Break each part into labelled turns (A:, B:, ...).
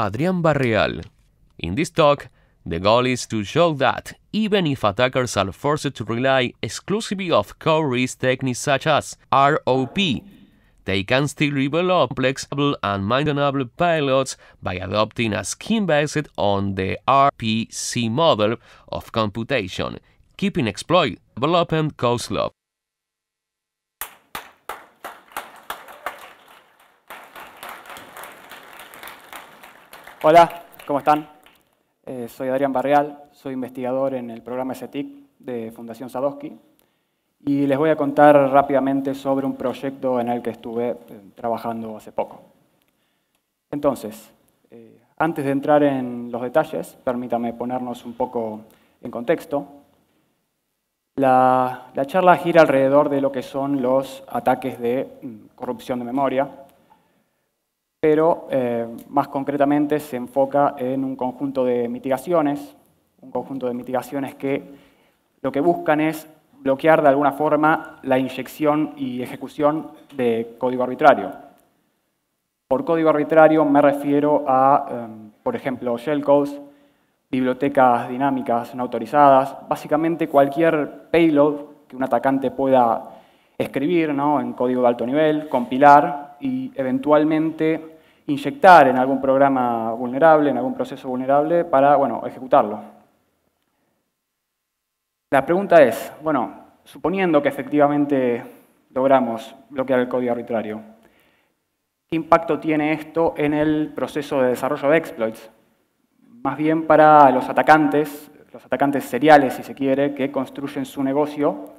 A: Adrian Barreal. In this talk, the goal is to show that even if attackers are forced to rely exclusively of core risk techniques such as ROP, they can still develop flexible and maintainable payloads by adopting a scheme based on the RPC model of computation, keeping exploit development cost low. Hola, ¿cómo están? Eh, soy Adrián Barreal, soy investigador en el programa SETIC de Fundación Sadowski y les voy a contar rápidamente sobre un proyecto en el que estuve eh, trabajando hace poco. Entonces, eh, antes de entrar en los detalles, permítame ponernos un poco en contexto. la charla gira alrededor de lo que son los ataques de mm, corrupción de memoria, pero eh, más concretamente se enfoca en un conjunto de mitigaciones, un conjunto de mitigaciones que lo que buscan es bloquear de alguna forma la inyección y ejecución de código arbitrario. Por código arbitrario me refiero a, em, por ejemplo, shellcodes, bibliotecas dinámicas no autorizadas, básicamente cualquier payload que un atacante pueda escribir en código de alto nivel, compilar y eventualmente inyectar en algún programa vulnerable, en algún proceso vulnerable, para bueno, ejecutarlo. La pregunta es, bueno, suponiendo que efectivamente logramos bloquear el código arbitrario, ¿qué impacto tiene esto en el proceso de desarrollo de exploits? Más bien para los atacantes, los atacantes seriales, si se quiere, que construyen su negocio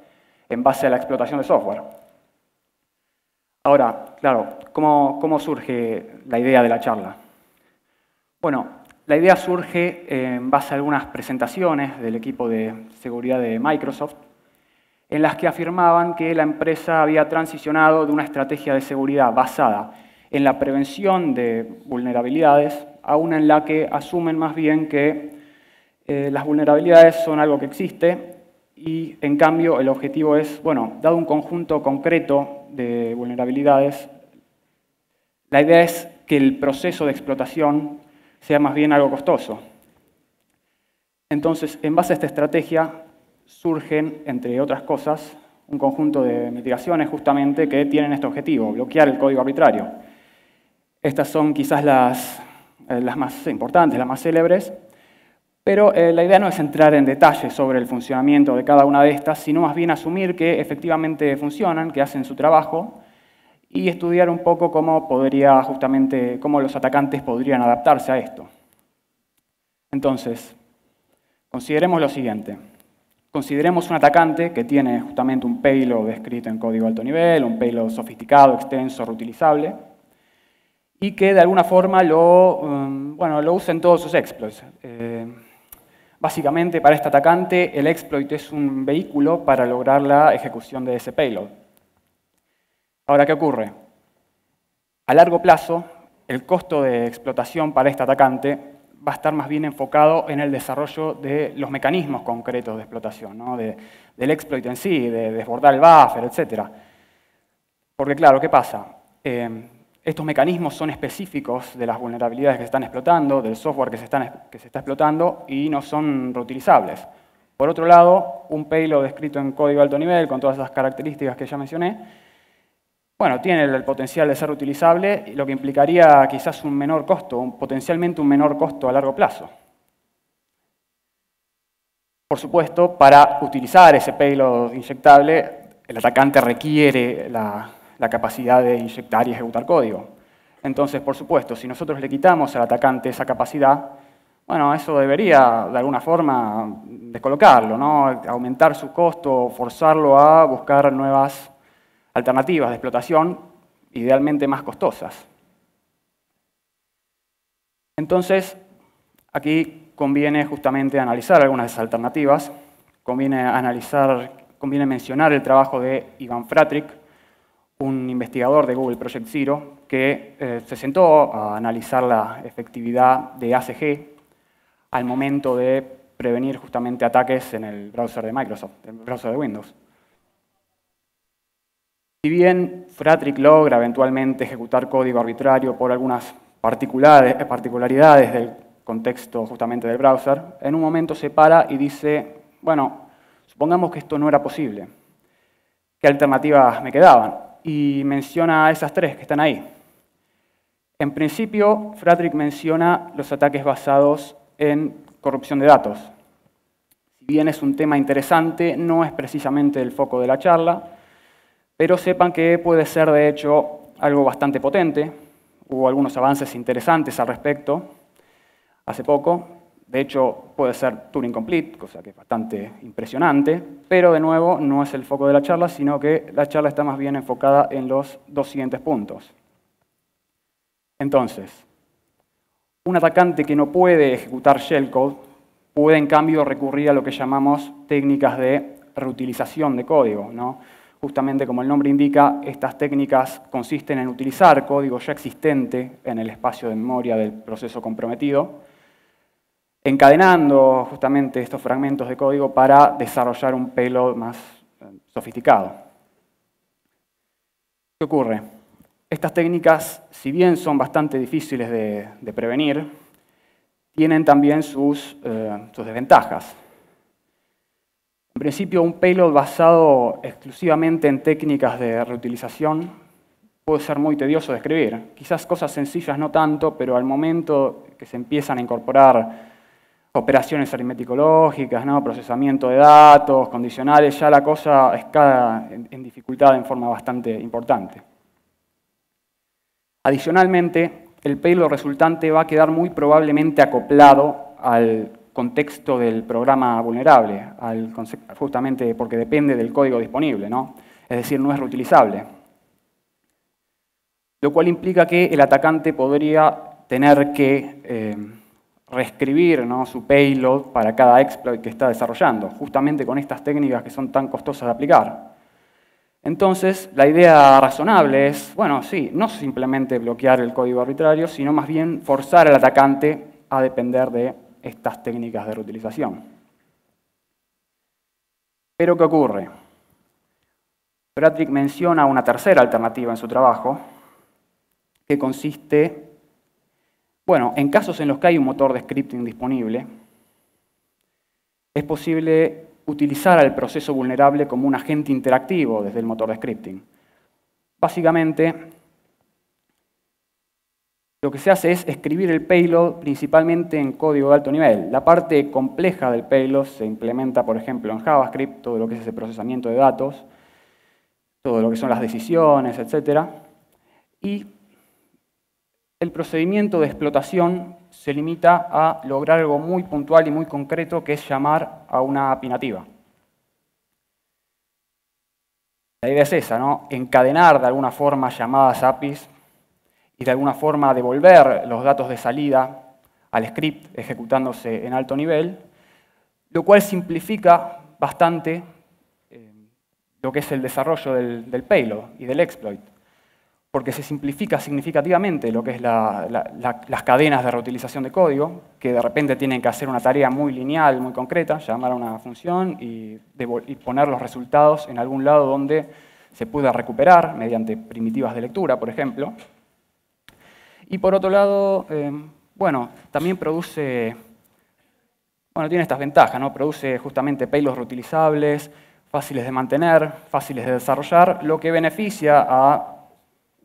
A: en base a la explotación de software. Ahora, claro, ¿cómo, surge la idea de la charla? Bueno, la idea surge en base a algunas presentaciones del equipo de seguridad de Microsoft, en las que afirmaban que la empresa había transicionado de una estrategia de seguridad basada en la prevención de vulnerabilidades a una en la que asumen más bien que eh, las vulnerabilidades son algo que existe y en cambio el objetivo es, bueno, dado un conjunto concreto de vulnerabilidades, la idea es que el proceso de explotación sea más bien algo costoso. Entonces, en base a esta estrategia, surgen, entre otras cosas, un conjunto de mitigaciones justamente que tienen este objetivo, bloquear el código arbitrario. Estas son quizás las, eh, las más importantes, las más célebres, pero eh, la idea no es entrar en detalles sobre el funcionamiento de cada una de estas, sino más bien asumir que efectivamente funcionan, que hacen su trabajo, y estudiar un poco cómo podría justamente, cómo los atacantes podrían adaptarse a esto. Entonces, consideremos lo siguiente. Consideremos un atacante que tiene justamente un payload escrito en código alto nivel, un payload sofisticado, extenso, reutilizable, y que de alguna forma lo, eh, bueno, lo usa en todos sus exploits. Eh, Básicamente, para este atacante, el exploit es un vehículo para lograr la ejecución de ese payload. Ahora, ¿qué ocurre? A largo plazo, el costo de explotación para este atacante va a estar más bien enfocado en el desarrollo de los mecanismos concretos de explotación, ¿no? del exploit en sí, de desbordar el buffer, etc. Porque claro, ¿qué pasa? Eh, estos mecanismos son específicos de las vulnerabilidades que se están explotando, del software que se, está explotando y no son reutilizables. Por otro lado, un payload escrito en código alto nivel, con todas esas características que ya mencioné, bueno, tiene el potencial de ser utilizable, lo que implicaría quizás un menor costo, potencialmente un menor costo a largo plazo. Por supuesto, para utilizar ese payload inyectable, el atacante requiere la, la capacidad de inyectar y ejecutar código. Entonces, por supuesto, si nosotros le quitamos al atacante esa capacidad, bueno, eso debería de alguna forma descolocarlo, ¿no? aumentar su costo, forzarlo a buscar nuevas alternativas de explotación, idealmente más costosas. Entonces, aquí conviene justamente analizar algunas de esas alternativas, conviene, analizar, conviene mencionar el trabajo de Ivan Fratrick, un investigador de Google Project Zero que eh, se sentó a analizar la efectividad de ACG al momento de prevenir justamente ataques en el browser de Microsoft, el browser de Windows. Si bien Fratric logra eventualmente ejecutar código arbitrario por algunas eh, particularidades del contexto justamente del browser, en un momento se para y dice, bueno, supongamos que esto no era posible, ¿qué alternativas me quedaban? y menciona a esas tres que están ahí. En principio, Fratrick menciona los ataques basados en corrupción de datos. Si bien es un tema interesante, no es precisamente el foco de la charla, pero sepan que puede ser de hecho algo bastante potente, hubo algunos avances interesantes al respecto hace poco, de hecho, puede ser Turing Complete, cosa que es bastante impresionante, pero de nuevo no es el foco de la charla, sino que la charla está más bien enfocada en los dos siguientes puntos. Entonces, un atacante que no puede ejecutar shellcode puede en cambio recurrir a lo que llamamos técnicas de reutilización de código. Justamente como el nombre indica, estas técnicas consisten en utilizar código ya existente en el espacio de memoria del proceso comprometido encadenando justamente estos fragmentos de código para desarrollar un payload más eh, sofisticado. ¿Qué ocurre? Estas técnicas, si bien son bastante difíciles de, prevenir, tienen también eh, sus desventajas. En principio, un payload basado exclusivamente en técnicas de reutilización puede ser muy tedioso de escribir. Quizás cosas sencillas no tanto, pero al momento que se empiezan a incorporar operaciones aritmético-lógicas, ¿no? procesamiento de datos, condicionales, ya la cosa escala en dificultad en forma bastante importante. Adicionalmente, el payload resultante va a quedar muy probablemente acoplado al contexto del programa vulnerable, justamente porque depende del código disponible, ¿no? es decir, no es reutilizable. Lo cual implica que el atacante podría tener que... Eh, reescribir su payload para cada exploit que está desarrollando, justamente con estas técnicas que son tan costosas de aplicar. Entonces, la idea razonable es, bueno, sí, no simplemente bloquear el código arbitrario, sino más bien forzar al atacante a depender de estas técnicas de reutilización. Pero, ¿qué ocurre? Patrick menciona una tercera alternativa en su trabajo, que consiste bueno, en casos en los que hay un motor de scripting disponible, es posible utilizar al proceso vulnerable como un agente interactivo desde el motor de scripting. Básicamente, lo que se hace es escribir el payload principalmente en código de alto nivel. La parte compleja del payload se implementa, por ejemplo, en JavaScript, todo lo que es ese procesamiento de datos, todo lo que son las decisiones, etc. Y el procedimiento de explotación se limita a lograr algo muy puntual y muy concreto, que es llamar a una nativa. La idea es esa, ¿no? Encadenar de alguna forma llamadas APIs y de alguna forma devolver los datos de salida al script ejecutándose en alto nivel, lo cual simplifica bastante eh, lo que es el desarrollo del, del payload y del exploit porque se simplifica significativamente lo que es las cadenas de reutilización de código, que de repente tienen que hacer una tarea muy lineal, muy concreta, llamar a una función y, poner los resultados en algún lado donde se pueda recuperar mediante primitivas de lectura, por ejemplo. Y por otro lado, eh, bueno, también produce, bueno, tiene estas ventajas, ¿no? Produce justamente payloads reutilizables, fáciles de mantener, fáciles de desarrollar, lo que beneficia a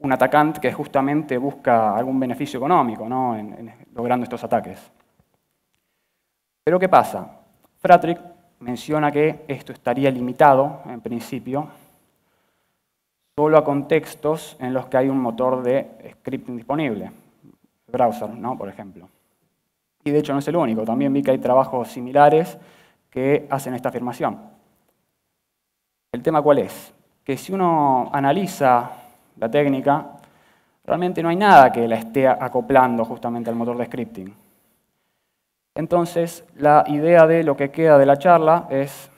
A: un atacante que justamente busca algún beneficio económico ¿no? en, logrando estos ataques. Pero ¿qué pasa? Fratric menciona que esto estaría limitado, en principio, solo a contextos en los que hay un motor de scripting disponible, browser, ¿no? por ejemplo. Y de hecho no es el único, también vi que hay trabajos similares que hacen esta afirmación. ¿El tema cuál es? Que si uno analiza la técnica, realmente no hay nada que la esté acoplando justamente al motor de scripting. Entonces, la idea de lo que queda de la charla es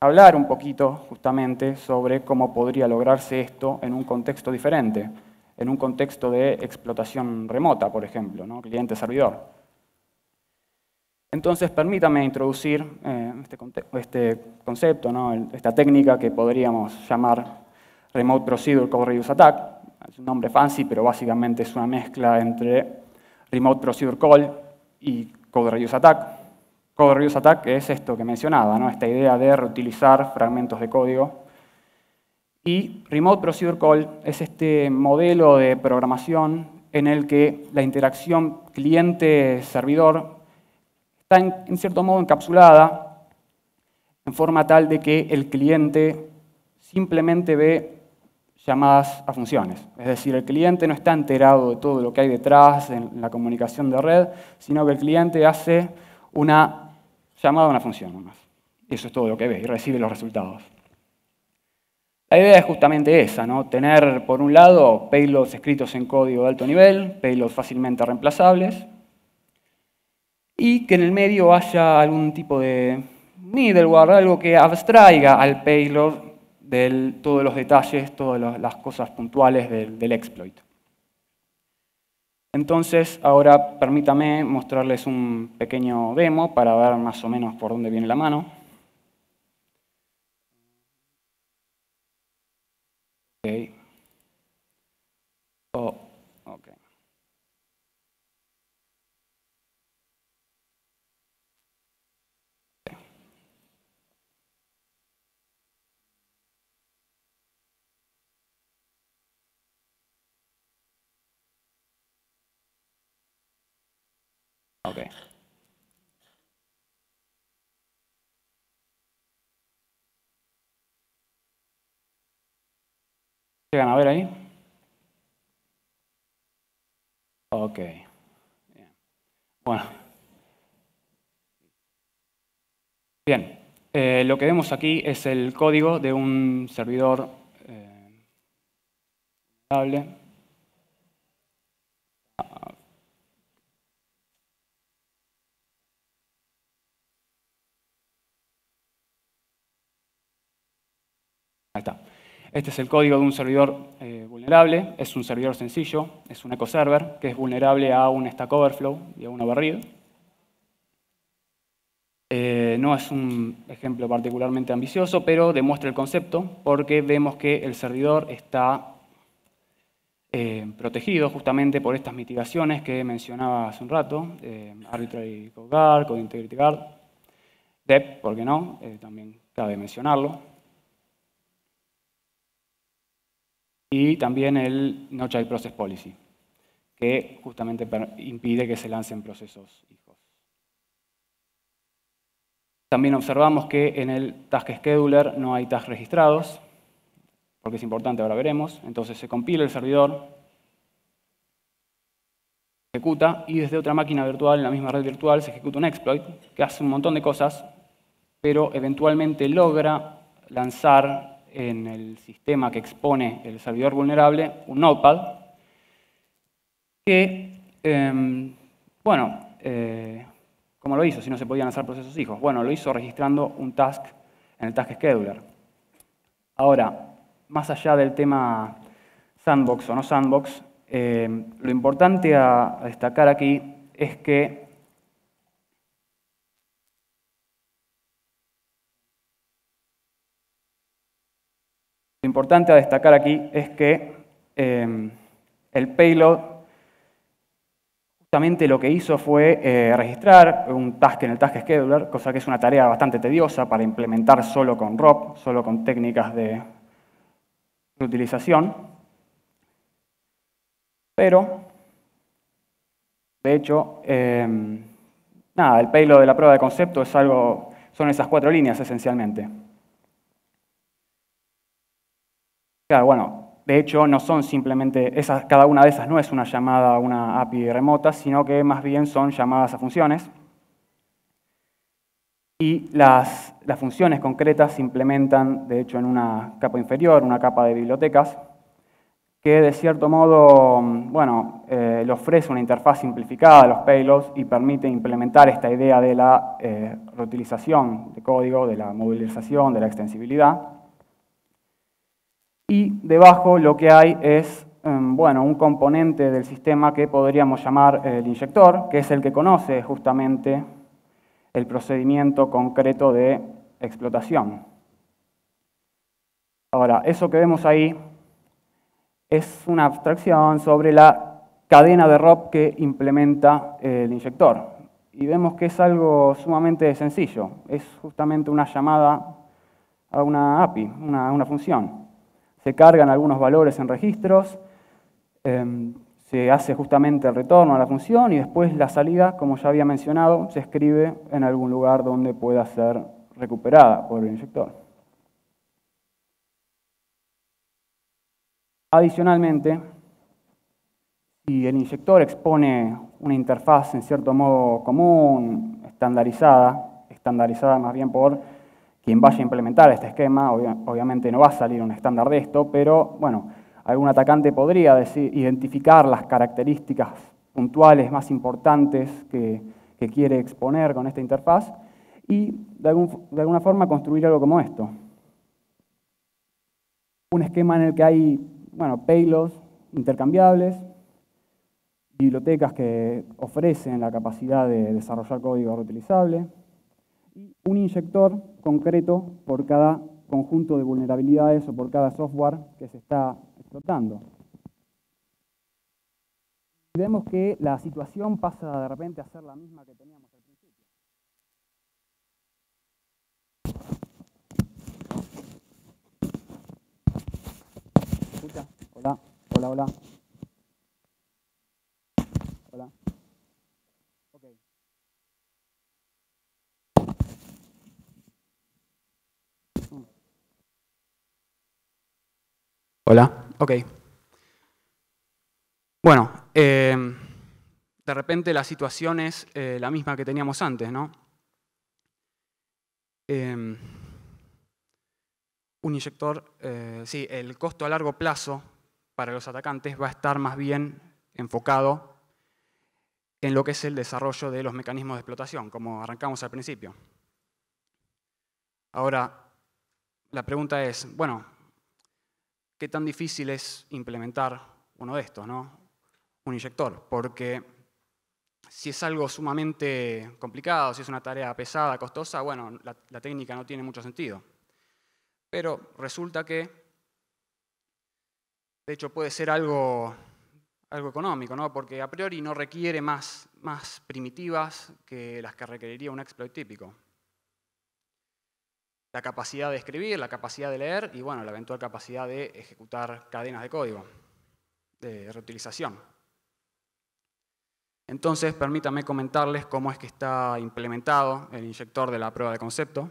A: hablar un poquito justamente sobre cómo podría lograrse esto en un contexto diferente, en un contexto de explotación remota, por ejemplo, ¿no? cliente-servidor. Entonces, permítame introducir eh, este, este, concepto, ¿no? esta técnica que podríamos llamar Remote Procedure Code Reuse Attack. Es un nombre fancy, pero básicamente es una mezcla entre Remote Procedure Call y Code Reuse Attack. Code Reuse Attack es esto que mencionaba, ¿no? esta idea de reutilizar fragmentos de código. Y Remote Procedure Call es este modelo de programación en el que la interacción cliente-servidor está en cierto modo encapsulada en forma tal de que el cliente simplemente ve llamadas a funciones. Es decir, el cliente no está enterado de todo lo que hay detrás en la comunicación de red, sino que el cliente hace una llamada a una función nomás. Eso es todo lo que ve y recibe los resultados. La idea es justamente esa, ¿no? tener por un lado payloads escritos en código de alto nivel, payloads fácilmente reemplazables, y que en el medio haya algún tipo de middleware, algo que abstraiga al payload de todos los detalles, todas las cosas puntuales del, exploit. Entonces, ahora permítame mostrarles un pequeño demo para ver más o menos por dónde viene la mano. Okay. Ok. ¿Llegan a ver ahí? Ok. Bueno. Bien. Eh, lo que vemos aquí es el código de un servidor eh, ah, Ahí está. Este es el código de un servidor eh, vulnerable, es un servidor sencillo, es un server que es vulnerable a un stack overflow y a una barrido. Eh, no es un ejemplo particularmente ambicioso, pero demuestra el concepto porque vemos que el servidor está eh, protegido justamente por estas mitigaciones que mencionaba hace un rato, Arbitrary Code Guard, Code Integrity Guard, DEP, ¿por qué no? también cabe mencionarlo. y también el No Child Process Policy, que justamente impide que se lancen procesos hijos. También observamos que en el Task Scheduler no hay tasks registrados, porque es importante, ahora veremos. Entonces se compila el servidor, ejecuta y desde otra máquina virtual, en la misma red virtual, se ejecuta un exploit que hace un montón de cosas, pero eventualmente logra lanzar en el sistema que expone el servidor vulnerable un notepad que, em, bueno, eh, ¿cómo lo hizo si no se podían hacer procesos hijos? Bueno, lo hizo registrando un task en el task scheduler. Ahora, más allá del tema sandbox o no sandbox, eh, lo importante a destacar aquí es que importante a destacar aquí es que eh, el payload justamente lo que hizo fue eh, registrar un task en el task scheduler, cosa que es una tarea bastante tediosa para implementar solo con ROP, solo con técnicas de utilización. Pero, de hecho, eh, nada, el payload de la prueba de concepto es algo, son esas cuatro líneas esencialmente. bueno, de hecho no son simplemente, cada una de esas no es una llamada a una API remota, sino que más bien son llamadas a funciones. Y las, funciones concretas se implementan, de hecho, en una capa inferior, una capa de bibliotecas, que de cierto modo, bueno, eh, le ofrece una interfaz simplificada a los payloads y permite implementar esta idea de la eh, reutilización de código, de la movilización, de la extensibilidad. Y debajo lo que hay es em, un componente del sistema que podríamos llamar el inyector, que es el que conoce justamente el procedimiento concreto de explotación. Ahora, eso que vemos ahí es una abstracción sobre la cadena de ROP que implementa el inyector. Y vemos que es algo sumamente sencillo, es justamente una llamada a una API, a una función se cargan algunos valores en registros, em, se hace justamente el retorno a la función y después la salida, como ya había mencionado, se escribe en algún lugar donde pueda ser recuperada por el inyector. Adicionalmente, si el inyector expone una interfaz en cierto modo común, estandarizada, estandarizada más bien por quien vaya a implementar este esquema, obviamente no va a salir un estándar de esto, pero bueno, algún atacante podría identificar las características puntuales más importantes que, quiere exponer con esta interfaz y de, alguna forma construir algo como esto. Un esquema en el que hay bueno, payloads intercambiables, bibliotecas que ofrecen la capacidad de desarrollar código reutilizable, y un inyector concreto por cada conjunto de vulnerabilidades o por cada software que se está explotando. Vemos que la situación pasa de repente a ser la misma que teníamos al principio. Hola, hola, hola. Hola. Hola, ok. Bueno, eh, de repente la situación es eh, la misma que teníamos antes, ¿no? Em, un inyector, eh, sí, el costo a largo plazo para los atacantes va a estar más bien enfocado en lo que es el desarrollo de los mecanismos de explotación, como arrancamos al principio. Ahora, la pregunta es, bueno, qué tan difícil es implementar uno de estos, ¿no? Un inyector, porque si es algo sumamente complicado, si es una tarea pesada, costosa, bueno, la, técnica no tiene mucho sentido. Pero resulta que, de hecho, puede ser algo, algo económico, ¿no? Porque a priori no requiere más, más primitivas que las que requeriría un exploit típico la capacidad de escribir, la capacidad de leer y bueno, la eventual capacidad de ejecutar cadenas de código, de reutilización. Entonces, permítanme comentarles cómo es que está implementado el inyector de la prueba de concepto.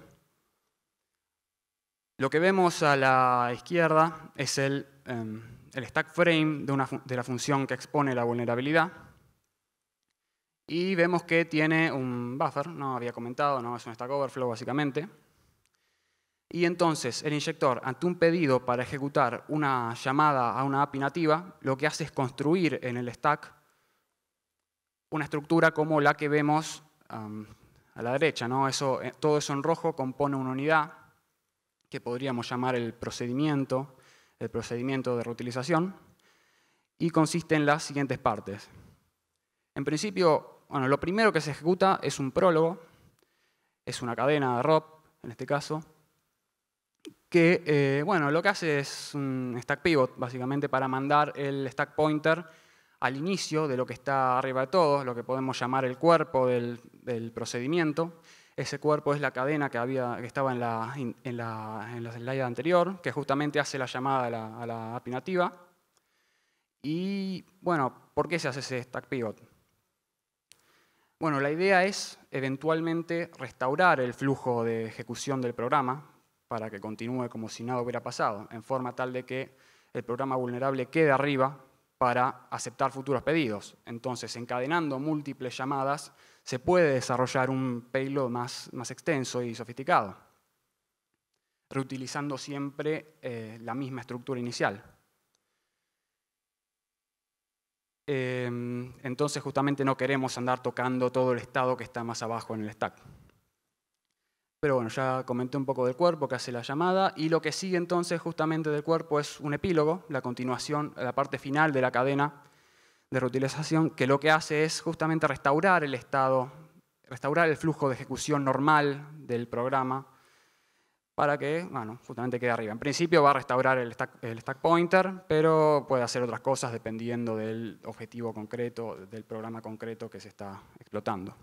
A: Lo que vemos a la izquierda es el, em, stack frame de, una, la función que expone la vulnerabilidad. Y vemos que tiene un buffer, no había comentado, no es un stack overflow básicamente y entonces el inyector, ante un pedido para ejecutar una llamada a una API nativa, lo que hace es construir en el stack una estructura como la que vemos um, a la derecha. Eso, eh, todo eso en rojo compone una unidad que podríamos llamar el procedimiento, el procedimiento de reutilización, y consiste en las siguientes partes. En principio, bueno, lo primero que se ejecuta es un prólogo, es una cadena de ROP en este caso, que eh, bueno, lo que hace es un stack pivot, básicamente para mandar el stack pointer al inicio de lo que está arriba de todo lo que podemos llamar el cuerpo del, procedimiento. Ese cuerpo es la cadena que, había, que estaba en la, en, la, slide anterior, que justamente hace la llamada a la, a API nativa. Y bueno, ¿por qué se hace ese stack pivot? Bueno, la idea es eventualmente restaurar el flujo de ejecución del programa, para que continúe como si nada hubiera pasado, en forma tal de que el programa vulnerable quede arriba para aceptar futuros pedidos. Entonces, encadenando múltiples llamadas, se puede desarrollar un payload más, extenso y sofisticado, reutilizando siempre eh, la misma estructura inicial. Em, entonces, justamente no queremos andar tocando todo el estado que está más abajo en el stack. Pero bueno, ya comenté un poco del cuerpo que hace la llamada y lo que sigue entonces justamente del cuerpo es un epílogo, la continuación, la parte final de la cadena de reutilización, que lo que hace es justamente restaurar el estado, restaurar el flujo de ejecución normal del programa para que, bueno, justamente quede arriba. En principio va a restaurar el stack, el stack pointer, pero puede hacer otras cosas dependiendo del objetivo concreto, del programa concreto que se está explotando.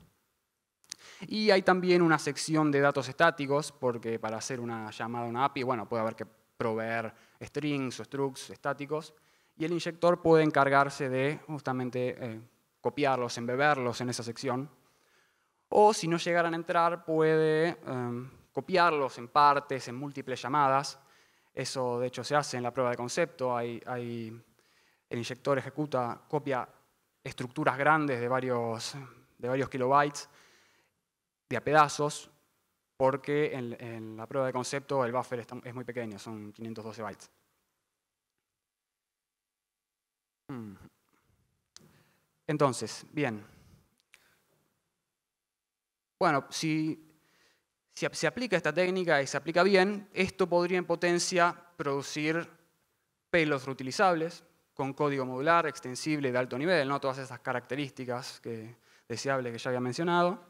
A: Y hay también una sección de datos estáticos, porque para hacer una llamada a una API, bueno, puede haber que proveer strings o structs estáticos. Y el inyector puede encargarse de justamente eh, copiarlos, embeberlos en esa sección. O si no llegaran a entrar, puede em, copiarlos en partes, en múltiples llamadas. Eso de hecho se hace en la prueba de concepto. el inyector ejecuta, copia estructuras grandes de varios kilobytes de a pedazos porque en, la prueba de concepto el buffer es muy pequeño, son 512 bytes. Mm. Entonces, bien. Bueno, si, se aplica esta técnica y se aplica bien, esto podría en potencia producir pelos reutilizables con código modular, extensible, de alto nivel, ¿no? todas esas características que, deseables que ya había mencionado.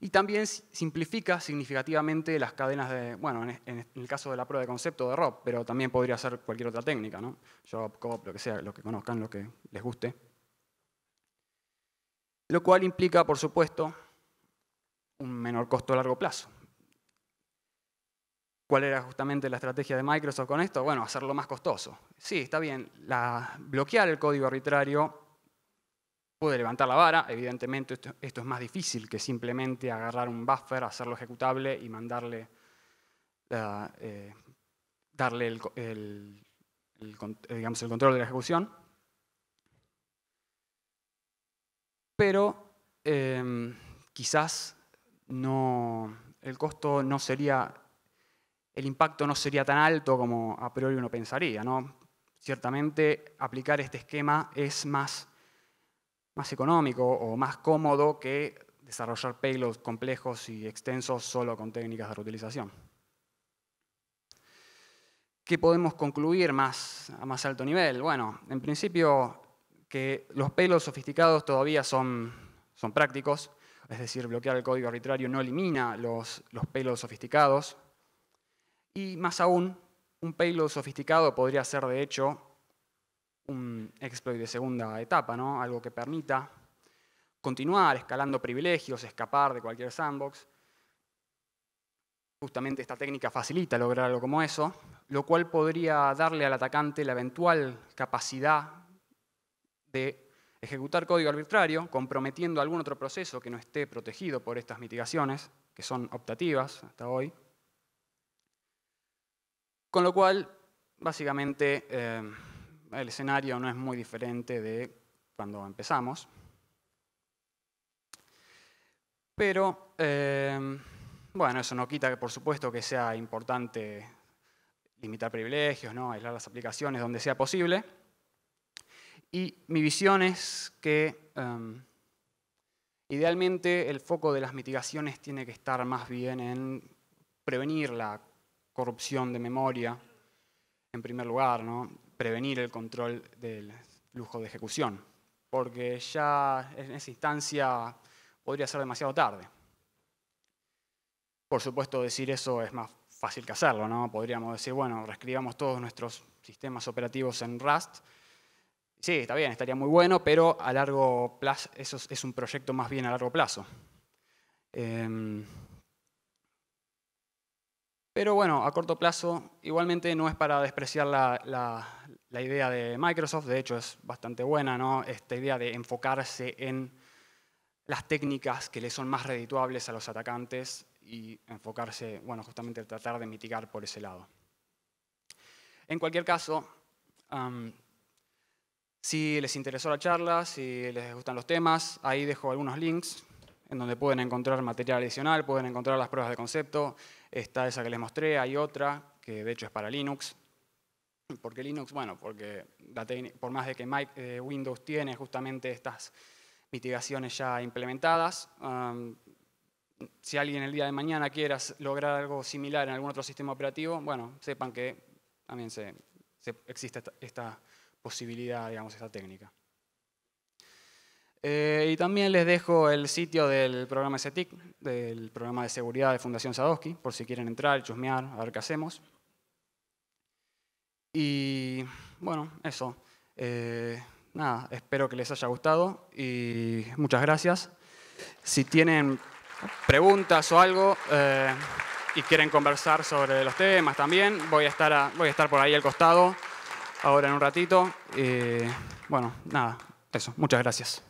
A: Y también simplifica significativamente las cadenas de, bueno, en el caso de la prueba de concepto de Rob, pero también podría ser cualquier otra técnica, ¿no? Job, COP, lo que sea, lo que conozcan, lo que les guste. Lo cual implica, por supuesto, un menor costo a largo plazo. ¿Cuál era justamente la estrategia de Microsoft con esto? Bueno, hacerlo más costoso. Sí, está bien, bloquear el código arbitrario Puede levantar la vara, evidentemente esto, es más difícil que simplemente agarrar un buffer, hacerlo ejecutable y mandarle, eh, darle el, eh, digamos, el control de la ejecución. Pero em, quizás no, el costo no sería, el impacto no sería tan alto como a priori uno pensaría. ¿no? Ciertamente aplicar este esquema es más más económico o más cómodo que desarrollar payloads complejos y extensos solo con técnicas de reutilización. ¿Qué podemos concluir más, a más alto nivel? Bueno, en principio que los payloads sofisticados todavía son, son prácticos, es decir, bloquear el código arbitrario no elimina los, los payloads sofisticados. Y más aún, un payload sofisticado podría ser, de hecho, un exploit de segunda etapa, algo que permita continuar escalando privilegios, escapar de cualquier sandbox. Justamente esta técnica facilita lograr algo como eso, lo cual podría darle al atacante la eventual capacidad de ejecutar código arbitrario, comprometiendo algún otro proceso que no esté protegido por estas mitigaciones, que son optativas hasta hoy. Con lo cual, básicamente, eh, el escenario no es muy diferente de cuando empezamos. Pero, eh, bueno, eso no quita que por supuesto que sea importante limitar privilegios, ¿no? aislar las aplicaciones donde sea posible. Y mi visión es que em, idealmente el foco de las mitigaciones tiene que estar más bien en prevenir la corrupción de memoria, en primer lugar, ¿no? prevenir el control del flujo de ejecución, porque ya en esa instancia podría ser demasiado tarde. Por supuesto, decir eso es más fácil que hacerlo, ¿no? Podríamos decir, bueno, reescribamos todos nuestros sistemas operativos en Rust. Sí, está bien, estaría muy bueno, pero a largo plazo, eso es un proyecto más bien a largo plazo. Em, pero bueno, a corto plazo, igualmente no es para despreciar la, la, la idea de Microsoft, de hecho es bastante buena, ¿no? Esta idea de enfocarse en las técnicas que le son más redituables a los atacantes y enfocarse, bueno, justamente tratar de mitigar por ese lado. En cualquier caso, si les interesó la charla, si les gustan los temas, ahí dejo algunos links en donde pueden encontrar material adicional, pueden encontrar las pruebas de concepto, Está esa que les mostré, hay otra que de hecho es para Linux. porque Linux? Bueno, porque por más de que eh, Windows tiene justamente estas mitigaciones ya implementadas, um, si alguien el día de mañana quiera lograr algo similar en algún otro sistema operativo, bueno, sepan que también se, existe esta posibilidad, digamos, esta técnica. Eh, y también les dejo el sitio del programa SETIC, del programa de seguridad de Fundación Sadovsky por si quieren entrar, chusmear, a ver qué hacemos. Y bueno, eso. Eh, nada, espero que les haya gustado y muchas gracias. Si tienen preguntas o algo eh, y quieren conversar sobre los temas también, voy a estar, voy a estar por ahí al costado ahora en un ratito. bueno, nada, eso. Muchas gracias.